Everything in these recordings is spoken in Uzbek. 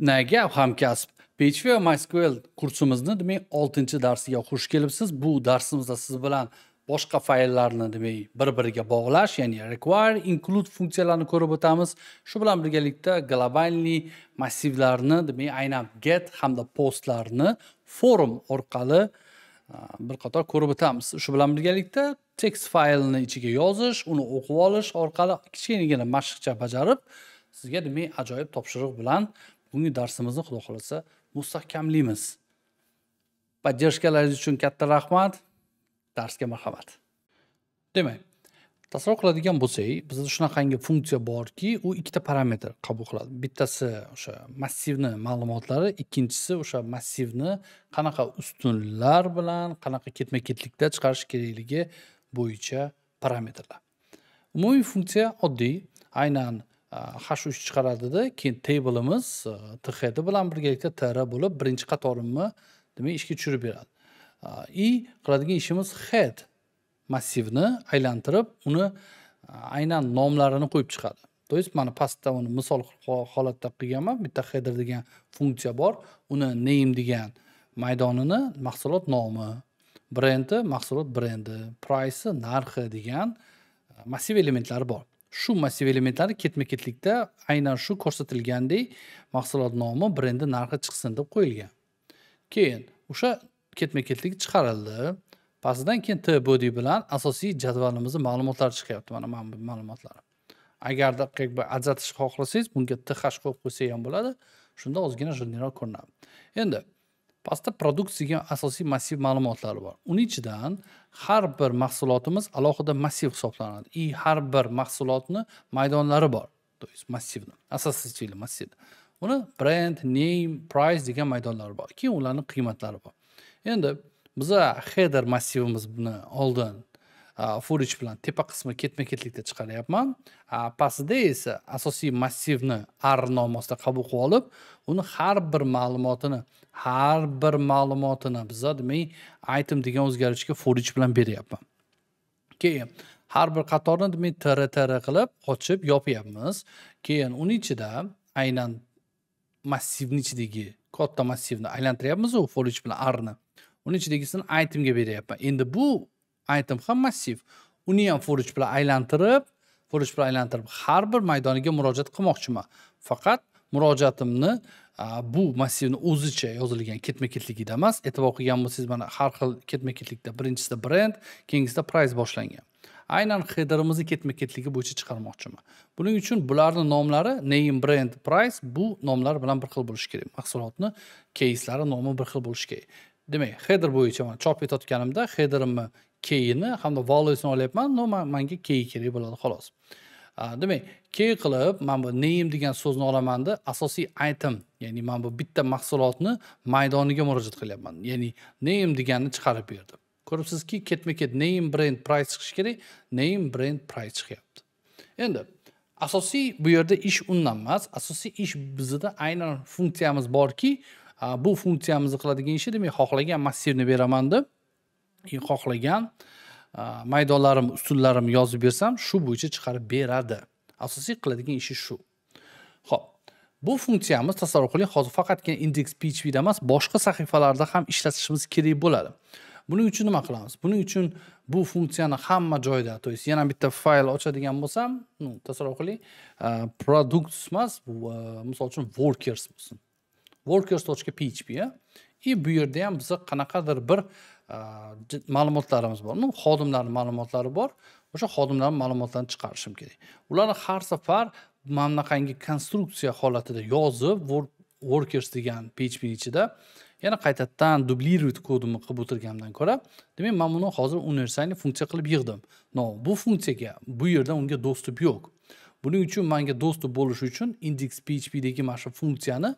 nega hamkasb php va mysql kursimizni demak oltinchi darsiga xush kelibsiz bu darsimizda siz bilan boshqa fayllarni demak bir biriga bog'lash ya'ni require include funksiyalarini ko'rib o'tamiz shu bilan birgalikda globalniy massivlarni demak aynan get hamda postlarni forum orqali bir qator ko'rib o'tamiz shu bilan birgalikda tekst faylni ichiga yozish uni o'qib olish orqali kichkinagina mashqcha bajarib sizga demak ajoyib topshiriq bilan bugungi darsimizni xudo xohlasa mustahkamlaymiz поддержкаlaringiz uchun katta rahmat darsga marhamat demak tasavvur qiladigan bo'lsak bizda shunaqangi funksiya borki u ikkita parametr qabul qiladi bittasi o'sha massivni ma'lumotlari ikkinchisi o'sha massivni qanaqa ustunlar bilan qanaqa ketma ketlikda chiqarish kerakligi bo'yicha parametrlar umumiy funksiya oddiy aynan Э, uch chiqaradida keyin tableimiz э, txd bilan birgalikda tr bo'lib birinchi qatorimni demak ishga tushirib beradi э, и qiladigan ishimiz head massivni aylantirib uni aynan nomlarini qo'yib chiqadi то есть mana pastda uni misol holatda qilganman bitta header degan funksiya bor uni name degan maydonini mahsulot nomi brendi mahsulot brendi praysi narxi degan e, massiv elementlari bor shu massiv elementlari ketma ketlikda aynan shu ko'rsatilgandek mahsulot nomi brendi narxi chiqsin deb qo'yilgan keyin o'sha ketma ketlik chiqarildi pastidan keyin t body bilan asosiy jadvalimizni ma'lumotlari chiqyapti mana mana bu ma'lumotlar agarda как бы ajratishni xohlasangiz bunga th qo'yib qo'ysak ham bo'ladi shunda ozgina jinliroq ko'rinadi endi pastda produksiyaga asosiy massiv ma'lumotlari bor uning ichidan har bir mahsulotimiz alohida massiv hisoblanadi и har bir mahsulotni maydonlari bor то есть massivni asosiychili massiv uni brend name price degan maydonlari bor keyin ularni qiymatlari bor endi biza header massivimizni oldin forage bilan tepa qismi ketma ketlikda chiqaryapman pastida esa asosiy massivni r ostida qabul qilib olib uni har bir ma'lumotini har bir ma'lumotini biza demak item degan o'zgarishga forage bilan beryapman keyin har bir qatorni demak tr tr qilib ochib yopyapmiz keyin uni ichida aynan massivni ichidagi katta massivni aylantiryapmiz u forage bilan arni uni ichidagisini itemga beryapman endi bu aytim ham massiv uni ham foruj bilan aylantirib foruj bilan aylantirib har bir maydoniga murojaat qilmoqchiman faqat murojaatimni bu massivni o'zicha yozilgan ketma ketligida emas e'tibor qilgan bo'lsangiz mana har xil ketma ketlikda birinchisida brend keyingisida price boshlangan aynan headerimizni ketma ketligi bo'yicha chiqarmoqchiman buning uchun bularni nomlari name brand price bu nomlar bilan bir xil bo'lishi kerak mahsulotni keyslari nomi bir xil bo'lishi kerak demak header bo'yicha man chop etayotganimda hederimni keyini hamda valuesini olyapman no manga key kerak bo'ladi xolos demak key qilib man bu name degan so'zni olamanda asosiy item ya'ni man bu bitta mahsulotni maydoniga murojaat qilyapman ya'ni name deganni chiqarib berdi ko'ribsizki ketma ket name brand price chiqishi kerak name brand price chiqyapti endi asosiy bu yerda ish undan emas asosiy ish bizda aynan funksiyamiz borki bu funksiyamizni qiladigan ishi demak xohlagan massivni beramanda xohlagan maydonlarim ustullarimni yozib bersam shu bo'yicha chiqarib beradi asosiy qiladigan ishi shu ho'p bu funksiyamiz tasavvur qiling hozir faqatgina index phpda emas boshqa sahifalarda ham ishlatishimiz kerak bo'ladi buning uchun nima qilamiz buning uchun bu funksiyani hamma joyda то есть yana bitta fayl ochadigan bo'lsam ну tasavvur qiling products emas misol uchun workers bo'lsin workers.php и bu yerda ham biza qanaqadir bir ma'lumotlarimiz э, bor ну xodimlarni ma'lumotlari bor o'sha xodimlarni ma'lumotlarini chiqarishim kerak ularni har safar mana bunaqangi konstruksiya holatida yozib workers degan php ichida yana qaytadan dubliruет kodimni qilib o'tirganimdan ko'ra demak man buni hozir universalniy funksiya qilib yig'dim no bu funksiyaga bu yerda unga доступ yo'q buning uchun manga доступ bo'lishi uchun index phpdagi mana shu funksiyani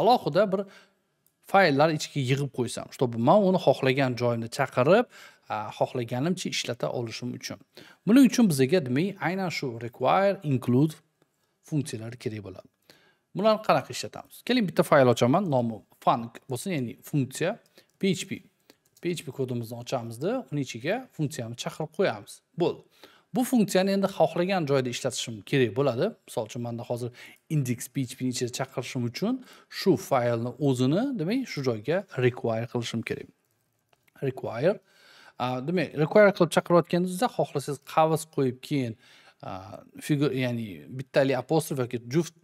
alohida bir fayllar ichiga yig'ib qo'ysam чтобы man uni xohlagan joyimda chaqirib xohlaganimcha ishlata olishim uchun buning uchun bizaga demak aynan shu require include funksiyalari kerak bo'ladi bularni qanaqa ishlatamiz keling bitta fayl ochaman nomi fun bo'lsin ya'ni funksiya php php kodimizni ochamizda uni ichiga funksiyamizni chaqirib qo'yamiz bo'ldi bu funksiyani endi xohlagan joyda ishlatishim kerak bo'ladi misol uchun manda hozir index php ichiga chaqirishim uchun shu faylni o'zini demak shu joyga require qilishim kerak require demak require qilib chaqirayotganingizda xohlasangiz qavs qo'yib keyin figur ya'ni bittali apostrof yoki juft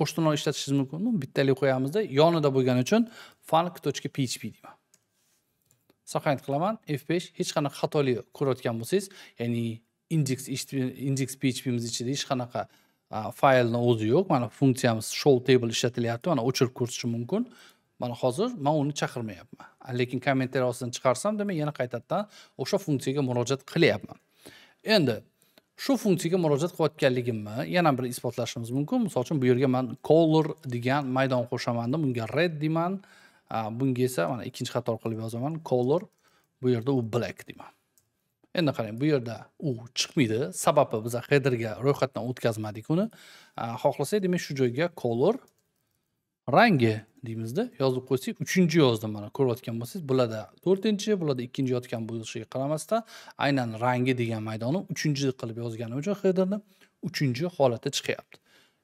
qo'shtirnoq ishlatishingiz mumkin bittali qo'yamizda yonida bo'lgani uchun funk точка php deyman saqlanib qilaman f5 hech qanaqa xatolik ko'rayotgan bo'lsangiz ya'ni index index phpimiz ichida hech qanaqa faylni o'zi yo'q mana funksiyamiz show table ishlatilyapti mana o'chirib ko'rsatishim mumkin mana hozir man uni chaqirmayapman lekin kommentariy ostidan chiqarsam demak yana qaytadan o'sha funksiyaga murojaat qilyapman endi shu funksiyaga murojaat qilayotganligimni yana bir isbotlashimiz mumkin misol uchun bu yerga man color degan maydon qo'shamanda bunga red deyman bunga esa mana ikkinchi xato qilib yozaman color bu yerda u black deyman endi qarang bu yerda u chiqmaydi sababi biza headerga ro'yxatdan o'tkazmadik uni xohlasak demak shu joyga color rangi deymizda yozib qo'ysak uchinchi yozdim mana ko'rayotgan bo'lsangiz bularda to'rtinchi bularda ikkinchi yotgan bo'lishiga qaramasdan aynan rangi degan maydonni uchinchi qilib yozganim uchun headerni uchinchi holatda chiqyapti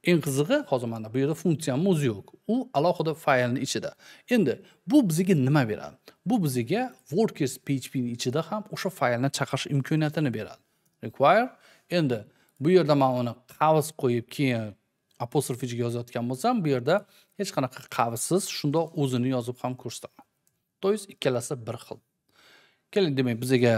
eng qizig'i hozir mana bu yerda funksiyamni o'zi yo'q u alohida faylni ichida endi bu bizga nima beradi bu bizga wordcast phpni ichida ham o'sha faylni chaqirish imkoniyatini beradi require endi bu yerda man uni qavs qo'yib keyin apostrof ichiga yozayotgan bo'lsam bu yerda hech qanaqa qavssiz shundoq o'zini yozib ham ko'rsataman то есть ikkalasi bir xil keling demak bizga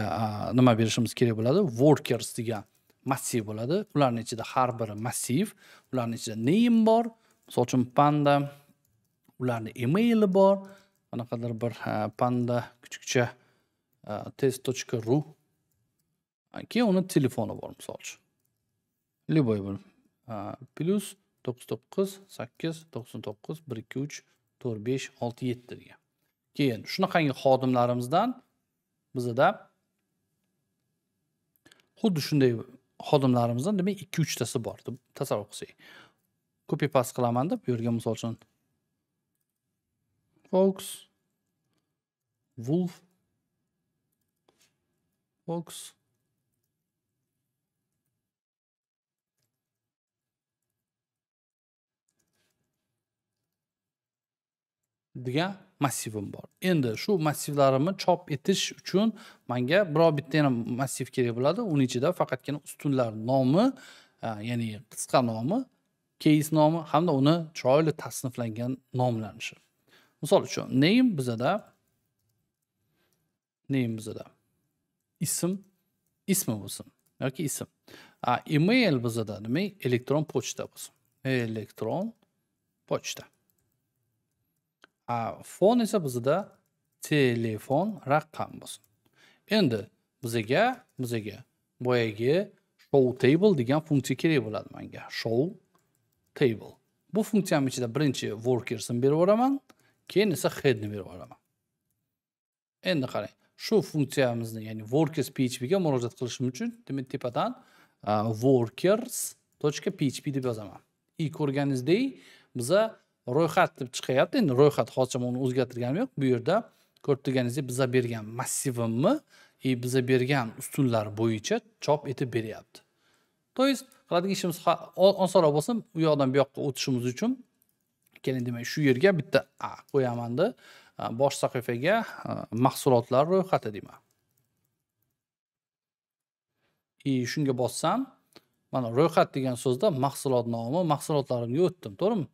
nima berishimiz kerak bo'ladi workers degan massiv bo'ladi ularni ichida har biri massiv ularni ichida name bor misol uchun panda ularni emaili bor qanaqadir bir panda kuchukcha test точка ru keyin uni telefoni bor misol uchun любой bir plyus to'qqiz to'qqiz sakkiz to'qson to'qqiz bir ikki uch to'rt besh olti yetti degan keyin shunaqangi xodimlarimizdan bizada xuddi shunday xodimlarimizdan demak ikki uchtasi bor deb tasavvur qilsak kopiy past qilaman deb bu yerga misol uchun fox wolf fox degan massivim bor endi shu massivlarimni chop etish uchun manga biror bittagina massiv kerak bo'ladi uni ichida faqatgina ustunlar nomi ya'ni qisqa nomi keys nomi hamda uni chiroyli tasniflangan nomlanishi misol uchun name bizada name bizada ism ismi bo'lsin yoki ism a email bizada nima elektron pochta bo'lsin elektron pochta a fon esa bizda telefon raqam bo'lsin endi bizaga bizaga boyagi show table degan funksiya kerak bo'ladi manga show table bu funksiyamni ichida birinchi workersni berib yuboraman keyin esa headni berib yuboraman endi qarang shu funksiyamizni ya'ni workers phpga murojaat qilishim uchun demak tepadan workers точка php deb yozaman и ko'rganingizdek biza ro'yxat deb chiqyapti endi ro'yxat hozircha uni o'zgartirganim yo'q bu yerda ko'rib turganingizdek biza bergan massivimni и biza bergan ustunlar bo'yicha chop etib beryapti то есть qiladigan ishimiz osonroq bo'lsin u yoqdan bu yoqqa o'tishimiz uchun keling demak shu yerga bitta a qo'yamanda bosh sahifaga mahsulotlar ro'yxati deyman и shunga bossam mana ro'yxat degan so'zda mahsulot nomi mahsulotlarimga o'tdim to'g'rimi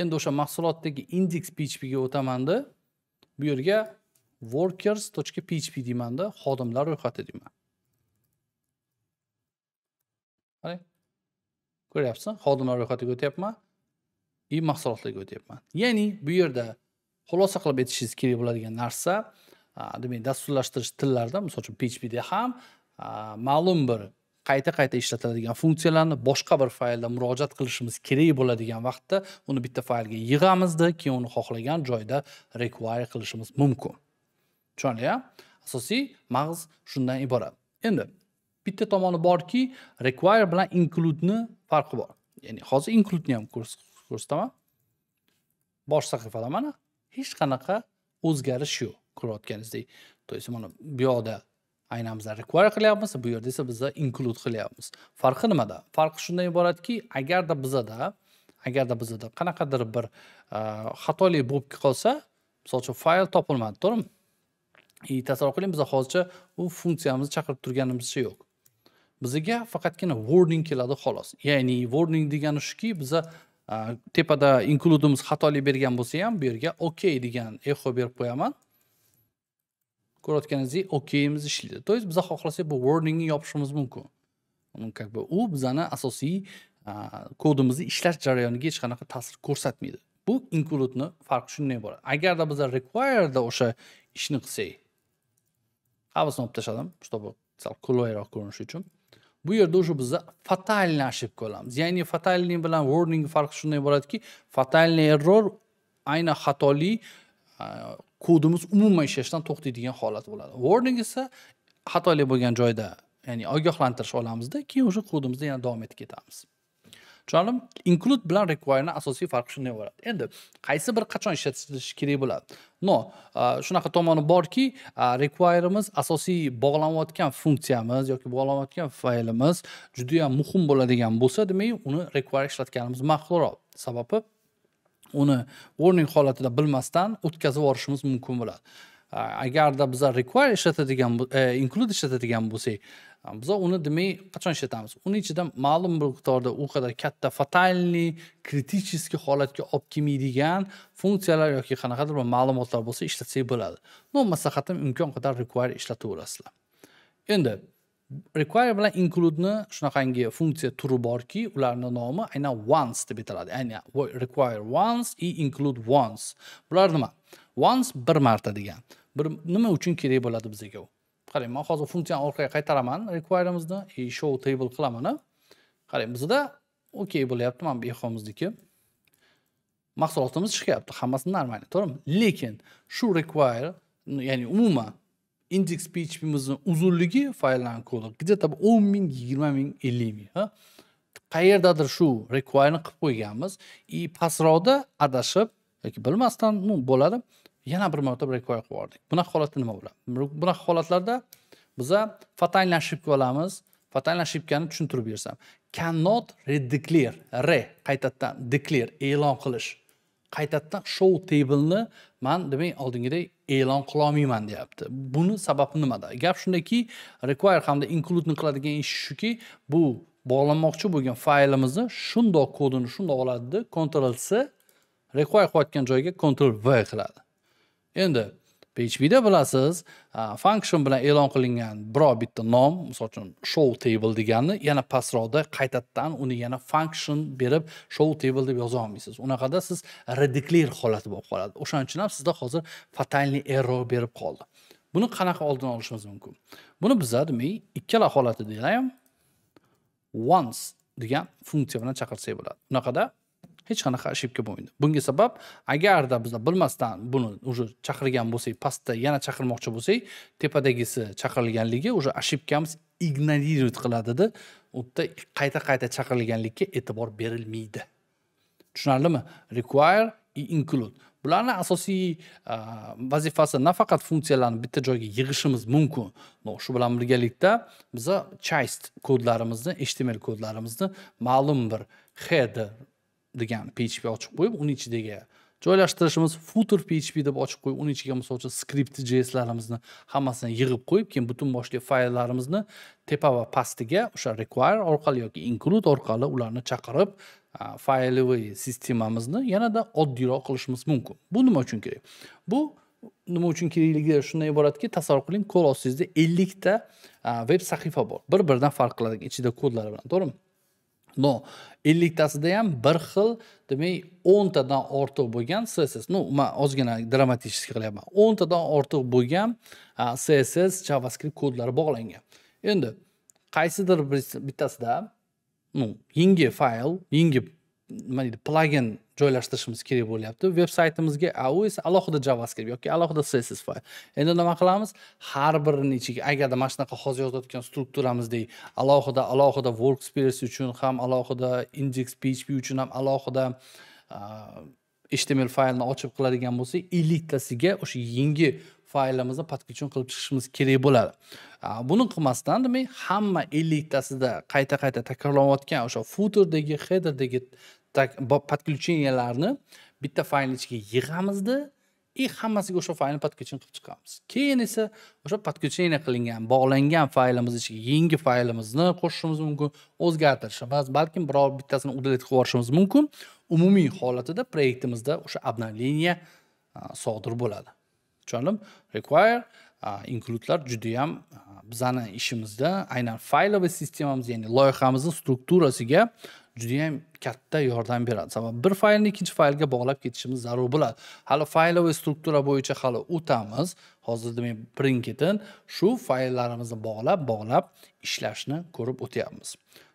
endi o'sha mahsulotdagi indeks phpga o'tamanda bu yerga workers точка php deymanda xodimlar ro'yxati deyman qarang ko'ryapsizmi xodimlar ro'yxatiga o'tyapman и mahsulotlarga o'tyapman ya'ni bu yerda xulosa qilib aytishingiz kerak bo'ladigan narsa demak dasturlashtirish tillarida misol uchun phpda ham ma'lum bir qayta qayta ishlatiladigan funksiyalarni boshqa bir faylda murojaat qilishimiz kerak bo'ladigan vaqtda uni bitta faylga yig'amizda keyin uni xohlagan joyda require qilishimiz mumkin tushunarli asosiy mag'z shundan iborat endi bitta tomoni borki require bilan include'ni farqi bor ya'ni hozir include'ni ham ko'rsataman bosh sahifada mana hech qanaqa o'zgarish yo'q ko'rayotganingizdek то есть mana bu yoqda aynamizda require qilyapmiz bu yerda esa biza include qilyapmiz farqi nimada farqi shundan iboratki agarda bizada agarda bizada qanaqadir bir xatolik bo'lib qolsa misol uchun fayl topilmadi to'g'rimi и tasavvur qiling biza hozircha u funksiyamizni chaqirib turganimizcha yo'q bizaga faqatgina warning keladi xolos ya'ni warning degani shuki biza tepada includimiz xatolik bergan bo'lsa ham bu yerga okey degan eho berib qo'yaman ko'rayotganingizdek okeyimiz ishlaydi то есть biza xohlasak bu warningni yopishimiz mumkin как бы u bizani asosiy kodimizni ishlash jarayoniga hech qanaqa ta'sir ko'rsatmaydi bu include'ni farqi shundan iborat agarda biza requireda o'sha ishni qilsak havasini olib tashladim чтобы sal qulayroq ko'rinishi uchun bu yerda уже biza fatalniy ошибка olamiz ya'ni fatalniy bilan warning farqi shundan iboratki fatalniy error aynan xatoli kodimiz umuman ishlashdan to'xtaydigan holat bo'ladi warning esa xatolik bo'lgan joyda ya'ni ogohlantirish olamizda keyin o'sha kodimizda yana davom etib ketamiz tushunarlimi include bilan require'ni asosiy farqi shunday bo'ladi endi qaysi biri qachon ishlatilishi kerak bo'ladi no shunaqa tomoni borki require'imiz asosiy bog'lanayotgan funksiyamiz yoki bog'lanayotgan faylimiz judayam muhim bo'ladigan bo'lsa demak uni require ishlatganimiz ma'qulroq sababi uni warning holatida bilmasdan o'tkazib yuborishimiz mumkin bo'ladi agarda bizlar require ishlatadigan e, include ishlatadigan bo'lsak biz uni demak qachon ishlatamiz uni ichida ma'lum bir miqdorda u qadar katta fatalniy kriticheskiy holatga olib kelmaydigan funksiyalar yoki qanaqadir bir ma'lumotlar bo'lsa ishlatsak bo'ladi ну maslahatim imkon qadar require ishlataverasizlar endi require bilan include'ni shunaqangi funksiya turi borki ularni nomi aynan once deb ataladi ya'ni require once и include once bular nima once bir marta degan bir nima uchun kerak bo'ladi bizga u qarang man hozir funksiyani orqaga qaytaraman requiremizni и show table qilaman qarang bizda okey bo'lyapti mana bu ehomizniki mahsulotimiz chiqyapti hammasi нормально to'g'rimi lekin shu require ya'ni umuman index phpimizni uzunligi fayllarni где то o'n ming yigirma ming ellik ming qayerdadir shu requirni qilib qo'yganmiz и pastroqda adashib yoki bilmasdan ну bo'ladi yana bir marta require qilib yubordik bunaqa holatda nima bo'ladi bunaqa holatlarda biza fatalniy ошибка olamiz fatalniy shipkani tushuntirib bersam cannot redeclare re qaytadan declare e'lon qilish qaytadan show tableni man demak oldingidek e'lon qilolmayman deyapti buni sababi nimada gap shundaki require hamda include qiladigan ish shuki bu bog'lanmoqchi bo'lgan faylimizni shundoq kodini shundoq oladida ctrl c require qilayotgan joyga ctrl v qiladi endi phpda bilasiz function bilan e'lon qilingan biror bitta nom misol uchun show table deganni yana pastroqda qaytadan uni yana function berib show table deb yoza olmaysiz unaqada siz redeclare holati bo'lib qoladi o'shaning uchun ham sizda hozir fatalniy error berib qoldi buni qanaqa oldini olishimiz mumkin buni biza demak ikkala holatida ham once degan funksiya bilan chaqirsak bo'ladi unaqada hech qanaqa ошибка bo'lmaydi bunga sabab agarda bizlar bilmasdan buni уже chaqirgan bo'lsak pastda yana chaqirmoqchi bo'lsak tepadagisi chaqirilganligi уже ошибкамiz ignoрирует qiladida u yerda qayta qayta chaqirilganlikka e'tibor berilmaydi tushunarlimi require и include bularni asosiy vazifasi nafaqat funksiyalarni bitta joyga yig'ishimiz mumkin shu bilan birgalikda biza chast kodlarimizni html kodlarimizni ma'lum bir header degan php ochib qo'yib uni ichidagi joylashtirishimiz footer php deb ochib qo'yib uni ichiga misol uchun skript jslarimizni hammasini yig'ib qo'yib keyin butun boshli fayllarimizni tepa va pastiga o'sha require orqali yoki include orqali ularni chaqirib faylli sistemamizni yanada oddiyroq qilishimiz mumkin bu nima uchun kerak bu nima uchun kerakligi shundan iboratki tasavvur qiling qo'l ostingizda ellikta veb sahifa bor bir biridan farq qiladigan ichida kodlari bilan to'g'rimi но elliktasida ham bir xil demak o'ntadan ortiq bo'lgan css ну man ozgina dramatichеский qilyapman o'ntadan ortiq bo'lgan css javascript kodlari bog'langan endi qaysidir bittasida ну yangi fayl yangi nima deydi plagin joylashtirishimiz kerak bo'lyapti veb saytimizga u esa alohida javascript yoki alohida css fayl endi nima qilamiz har birini ichiga agarda mana shunaqa hozir yozayotgan strukturamizdek alohida alohida workspace uchun ham alohida index php uchun ham alohida html faylni ochib qiladigan bo'lsak elitasiga o'sha yangi faylimizni podключен qilib chiqishimiz kerak bo'ladi buni qilmasdan demak hamma elliktasida qayta qayta takrorlanayotgan o'sha futerdagi headerdagi подключениялarni bitta faylni ichiga yig'amizda и e, hammasiga o'sha faylni подключен qilib chiqamiz keyin esa o'sha подключение qilingan bog'langan faylimiz ichiga yangi faylimizni qo'shishimiz mumkin o'zgartirishimiz balkim biror bittasini udalet qilib yuborishimiz mumkin umumiy holatida proyektimizda o'sha обновление sodir bo'ladi tushunarlimi require includelar judayam bizani ishimizda aynan faylovый sistemamiz ya'ni loyihamizni strukturasiga judayam katta yordam beradi sababi bir faylni ikkinchi faylga bog'lab ketishimiz zarur bo'ladi hali faylovый struktura bo'yicha hali o'tamiz hozir demak men ketin shu fayllarimizni bog'lab bog'lab ishlashni ko'rib o'tyapmiz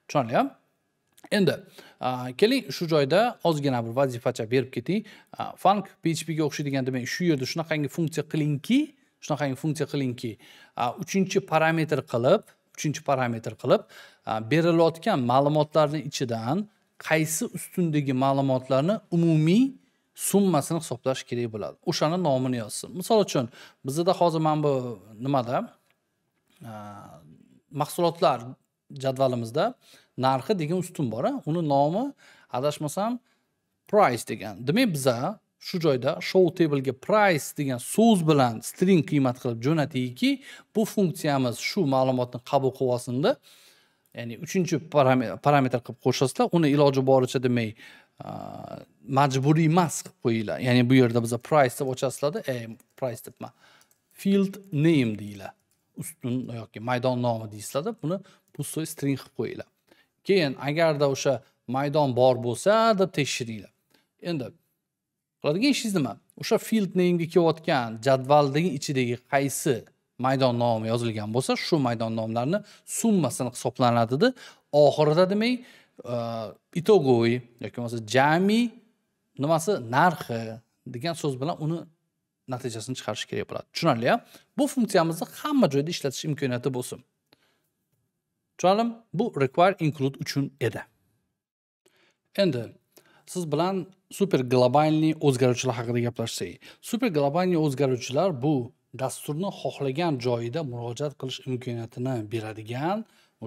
tushunarlimi endi keling shu joyda ozgina bir vazifacha berib keting PHP phpga o'xshaydigan demak shu yerda shunaqangi funksiya qilingki shunaqangi funksiya qilingki uchinchi parametr qilib uchinchi parametr qilib berilayotgan ma'lumotlarni ichidan qaysi ustundagi ma'lumotlarni umumiy summasini hisoblash kerak bo'ladi o'shani nomini yozsin misol uchun bizada hozir mana bu nimada mahsulotlar jadvalimizda narxi degan ustun bor a uni nomi adashmasam price degan demak biza shu joyda show tablega price degan so'z bilan string qiymat qilib jo'natingki bu funksiyamiz shu ma'lumotni qabul qilib olsinda ya'ni uchinchi parametr qilib qo'shasizlar uni iloji boricha demak majburiy emas qilib qo'yinglar ya'ni bu yerda biza price deb ochasizlarda e, price debman field name deyinglar ustun yoki maydon nomi deysizlarda buni pustoy string qilib qo'yinglar keyin agarda o'sha maydon bor bo'lsa deb tekshiringlar endi qiladigan ishingiz nima o'sha field namega kelayotgan jadvaldagi ichidagi qaysi maydon nomi yozilgan bo'lsa shu maydon nomlarini summasini hisoblanadida oxirida demak итоговый e, yoki bo'lmasa jami nimasi narxi degan so'z bilan uni natijasini chiqarish kerak bo'ladi tushunarli bu funksiyamizni hamma joyda ishlatish imkoniyati bo'lsin Çalım bu require include uchun edi endi siz bilan super globalni o'zgaruvchilar haqida gaplashsak super globalni o'zgaruvchilar bu dasturni xohlagan joyida murojaat qilish imkoniyatini beradigan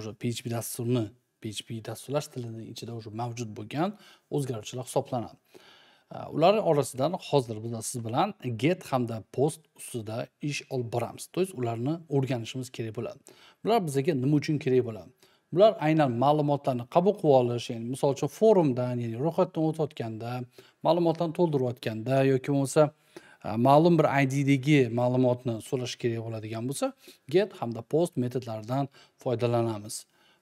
o'sha php dasturni php dasturlash tilining ichida уже mavjud bo'lgan o'zgaruvchilar hisoblanadi Э, ular orasidan hozir biza siz bilan get hamda post ustida ish olib boramiz то есть ularni o'rganishimiz kerak bo'ladi bular bizga nima uchun kerak bo'ladi bular aynan ma'lumotlarni qabul qilib olish ya'ni misol uchun forumdan ya'ni ro'yxatdan o'tayotganda ma'lumotlarni to'ldirayotganda yoki bo'lmasa e, ma'lum bir iddagi ma'lumotni so'rash kerak bo'ladigan bo'lsa get hamda post metodlaridan foydalanamiz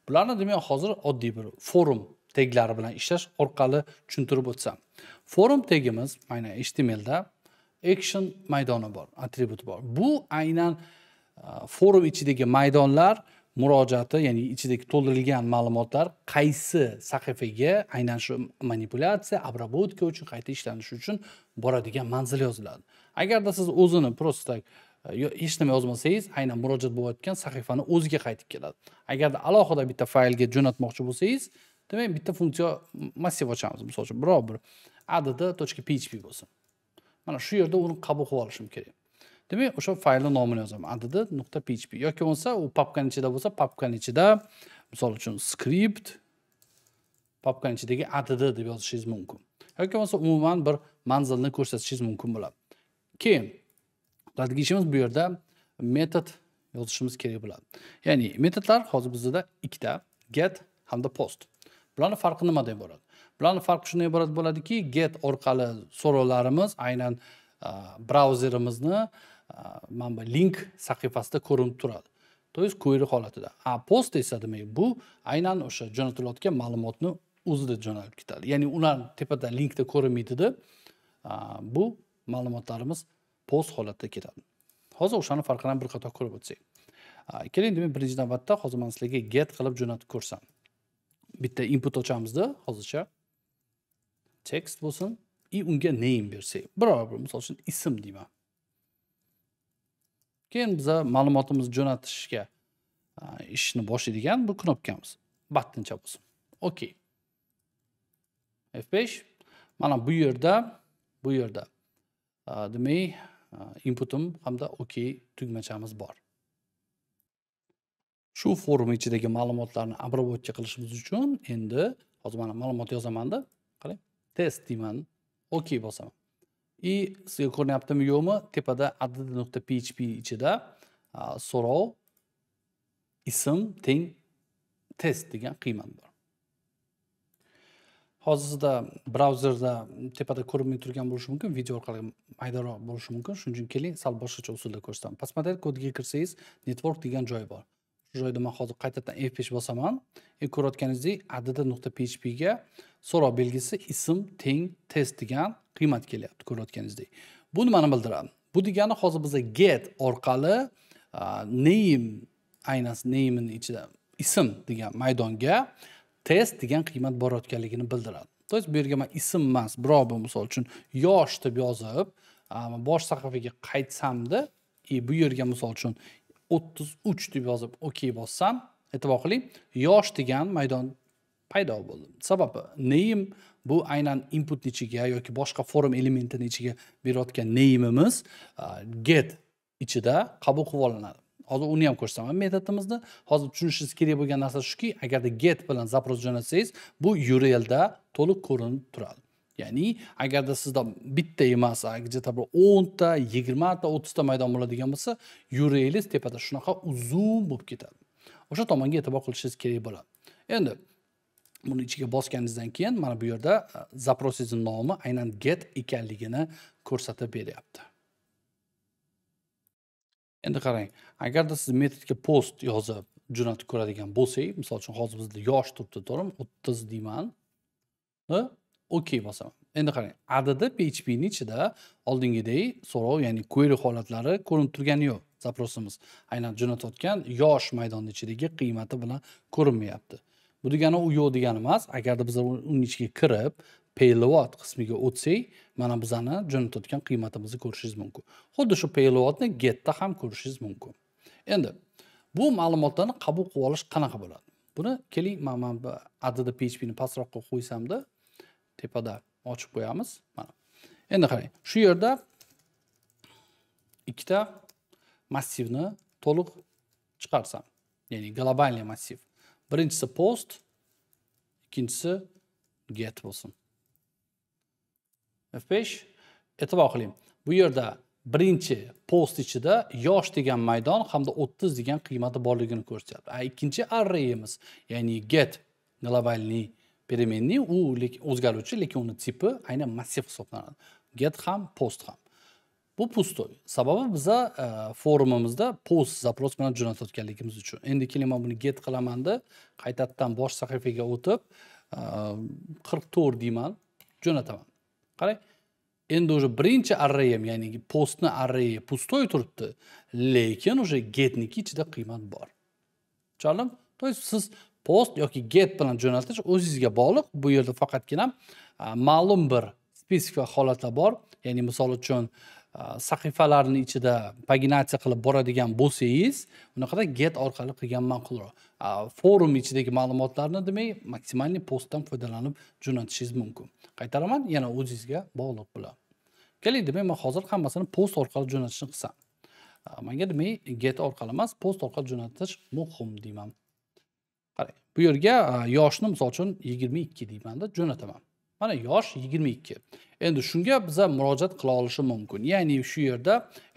bularni demak hozir oddiy bir forum teglari bilan ishlash orqali tushuntirib o'tsam forum tagimiz mana htmlda action maydoni bor attribut bor bu aynan e, forum ichidagi maydonlar murojaati ya'ni ichidagi to'ldirilgan ma'lumotlar qaysi sahifaga aynan shu manipulyatsiya обработка uchun qayta ishlanishi uchun boradigan manzil yoziladi agarda siz o'zini просто hech nima yozmasangiz aynan murojaat bo'layotgan sahifani o'ziga qaytib keladi agarda alohida bitta faylga jo'natmoqchi bo'lsangiz demak bitta funksiya massiv ochamiz misol uchun biror bir add.php точка php bo'lsin mana shu yerda uni qabul qilib olishim kerak demak o'sha faylni nomini yozaman add.php nuqta php yoki bo'lmasa u papkani ichida bo'lsa papkani ichida misol uchun script papkani ichidagi add deb yozishingiz mumkin yoki bo'lmasa umuman bir manzilni ko'rsatishingiz mumkin bo'ladi keyin qiladigan ishimiz bu yerda metod yozishimiz kerak bo'ladi ya'ni metodlar hozir bizda ikkita get hamda post bularni farqi nimadan iborat bularni farqi shundan iborat bo'ladiki get orqali so'rovlarimiz aynan brauzerimizni mana bu link sahifasida ko'rinib turadi то есть query holatida a post esa demak bu aynan o'sha jo'natilayotgan ma'lumotni o'zida jo'natib ketadi ya'ni ular tepada linkda ko'rinmaydida bu ma'lumotlarimiz post holatda ketadi hozir o'shani farqini bir qator ko'rib o'tsak keling demak birinchi navbatda hozir man sizlarga get qilib jo'natib ko'rsam bitta input ochamizda hozircha text bo'lsin и unga name bersak biror bir misol uchun ism deyman keyin biza ma'lumotimizni jo'natishga ishni boshlaydigan bu knopkamiz battincha bo'lsin okey f besh mana bu yerda bu yerda demak inputim hamda okey tugmachamiz bor shu forum ichidagi ma'lumotlarni обработка qilishimiz uchun endi hozir mana ma'lumot yozamanda qarang test deyman ok bosaman и sizga ko'rinyaptimi yo'qmi tepada add nuqta php ichida so'rov ism teng test degan qiymat bor hozirda brauzerda tepada ko'rinmay turgan bo'lishi mumkin video orqali maydaroq bo'lishi mumkin shuning uchun keling sal boshqacha usulda ko'rsataman pastmatlar kodiga kirsangiz network degan joy bor shu joyda man hozir qaytadan f besh bosaman и e, ko'rayotganingizdek adida nuqta php ga so'roq belgisi ism teng test degan qiymat kelyapti ko'rayotganingizdek bu nimani bildiradi bu degani hozir biza get orqali name aynan nameni ichida ism degan maydonga test degan qiymat borayotganligini bildiradi то есть bu yerga man ism emas birov bir misol uchun yosh deb yozib bosh sahifaga qaytsamda и e, bu yerga misol uchun o'ttiz uch deb yozib ok bossam e'tibor qiling yosh degan maydon paydo bo'ldi sababi name bu aynan input ichiga yoki boshqa form elementini ichiga berayotgan nameimiz get ichida qabul qilib olinadi hozir uni ham ko'rsataman metodimizni hozir tushunishingiz kerak bo'lgan narsa shuki agarda get bilan запрос jo'natsangiz bu urlda to'liq ko'rinib turadi ya'ni agarda sizda bitta emas где то bir o'nta yigirmata o'ttizta maydon bo'ladigan bo'lsa yuragimiz tepada shunaqa uzun bo'lib ketadi o'sha tomonga e'tibor qilishingiz kerak bo'ladi endi buni ichiga bosganingizdan keyin mana bu yerda запросingizni nomi aynan get ekanligini ko'rsatib beryapti endi qarang agarda siz metodga post yozib jo'natib ko'radigan bo'lsak misol uchun hozir bizda yosh turibdi to'g'rimi o'ttiz deyman okey bosaman. Endi qarang, adada phpni ichida oldingidek so'rov, ya'ni query holatlari ko'rinib turgani yo'q. Zaprosimiz aynan jo'natayotgan yosh maydonni ichidagi qiymati bilan ko'rinmayapti. Bu degani u yo'q degani emas. Agarda biz uni ichiga kirib, payload qismiga o'tsak, mana bizani jo'natayotgan qiymatimizni ko'rishingiz mumkin. Xuddi shu payloadni getda ham ko'rishingiz mumkin. Endi bu ma'lumotlarni qabul qilib olish qanaqa bo'ladi? Buni keling, man mana bu adada phpni pastroqqa qo'ysamda, tepada ochib qo'yamiz mana endi qarang shu yerda ikkita massivni to'liq chiqarsam ya'ni globalniy massiv birinchisi post ikkinchisi get bo'lsin f besh e'tibor qiling bu yerda birinchi post ichida yosh degan maydon hamda o'ttiz degan qiymati borligini ko'rsatyapti a ikkinchi arrayimiz ya'ni get globalniy переменный u o'zgaruvchi lekin uni tipi aynan massiv hisoblanadi get ham post ham bu pustoy sababi biza e, forumimizda post запрос bilan jo'natayotganligimiz uchun endi keling man buni get qilamanda qaytadan bosh sahifaga o'tib qirq to'rt deyman jo'nataman qarang endi уже birinchi arrayam ya'ni postni arrayi pustoy turibdi lekin уже getniki ichida qiymat bor tushunarlimi то есть siz post yoki get bilan jo'natish o'zingizga bog'liq bu yerda faqatgina ma'lum bir spesifik holatlar bor ya'ni misol uchun sahifalarni ichida paginatsiya qilib boradigan bo'lsangiz unaqada get orqali qilgan ma'qulroq forum ichidagi ma'lumotlarni demak maksimalniy postdan foydalanib jo'natishingiz mumkin qaytaraman yana o'zingizga bog'liq bular keling demak man hozir hammasini post orqali jo'natishni qilsam manga demak get orqali emas post orqali jo'natish muhim deyman bu yerga yoshni misol uchun yigirma ikki deymanda jo'nataman mana yosh yigirma ikki endi shunga biza murojaat qila olishi mumkin ya'ni shu yerda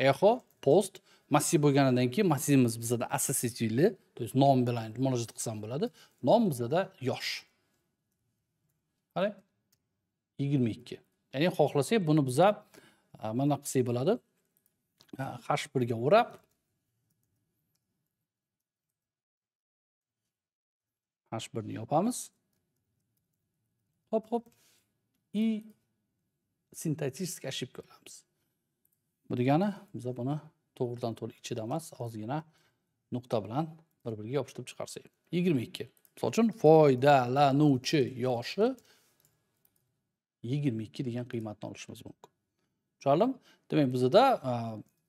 eho post massiv bo'lganidan keyin massivimiz bizada assosiativli то есть nom bilan murojaat qilsam bo'ladi nom bizada yosh qarang yigirma ikki ya'ni xohlasak buni biza mana qilsak bo'ladi hash birga o'rab H1 ni yopamiz. Hop hop. i sintetistik ошибка görmemiz. Bu degani bunu buni to'g'ridan to'g'ri ichida emas, ozgina nuqta bilan bir-biriga yopishtirib chiqarsak. 22. Misol uchun foydalanuvchi yoshi 22 degan qiymatni olishimiz mumkin. Demek bize bizda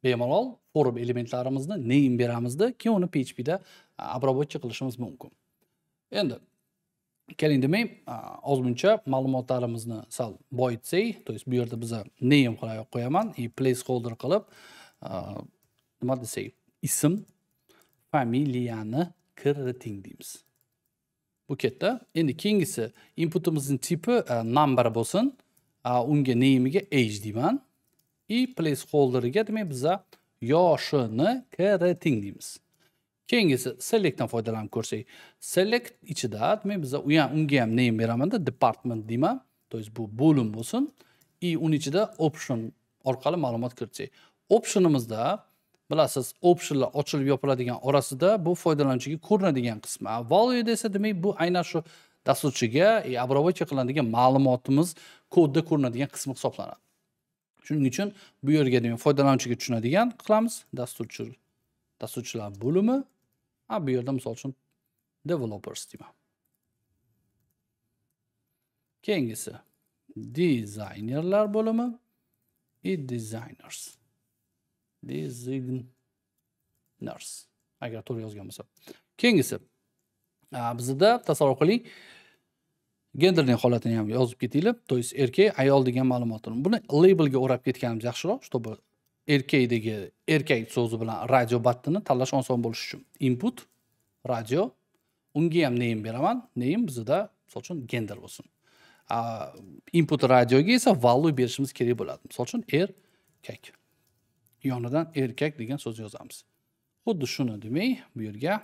bemalol form elementlarimizni name beramizda, keyin uni PHP da обработчик qilishimiz mumkin. endi keling demak ozmuncha ma'lumotlarimizni sal boyitsak то есть bu yerda biza name qilib qo'yaman и placeholder qilib nima desak ism familiyani kiriting deymiz bu ketdi endi keyingisi inputimizni tipi number bo'lsin unga nameiga age deyman и placeholderiga demak biza yoshini kiriting deymiz keyingisi selectdan foydalanib ko'rsak select ichida admin biza u ham unga ham name beramanda department deyman то есть bu bo'lim bo'lsin и uni ichida option orqali ma'lumot kiritsak optionimizda bilasiz optionlar ochilib yopiladigan orasida bu foydalanuvchiga ko'rinadigan qismi value desa demak bu aynan shu dasturchiga e, обработка qilinadigan ma'lumotimiz kodda ko'rinadigan qismi hisoblanadi shuning uchun bu yerga demak foydalanuvchiga tushunadigan qilamiz dasturchi dasturchilar bo'limi a bu yerda misol uchun developers deyman keyingisi dizaynerlar bo'limi i designers designers agar to'g'ri yozgan bo'lsam keyingisi bizda tasavvur qiling genderning holatini e ham yozib ketinglar то есть erkak ayol degan ma'lumotini buni labelga o'rab ketganimiz yaxshiroq чтобы erkakdagi erkak so'zi bilan radio battini tanlash oson bo'lishi uchun input radio unga ham name beraman name bizda misol uchun gender bo'lsin input radioga esa value berishimiz kerak bo'ladi misol uchun erkak yonidan erkak degan so'zni yozamiz xuddi shuni demak bu yerga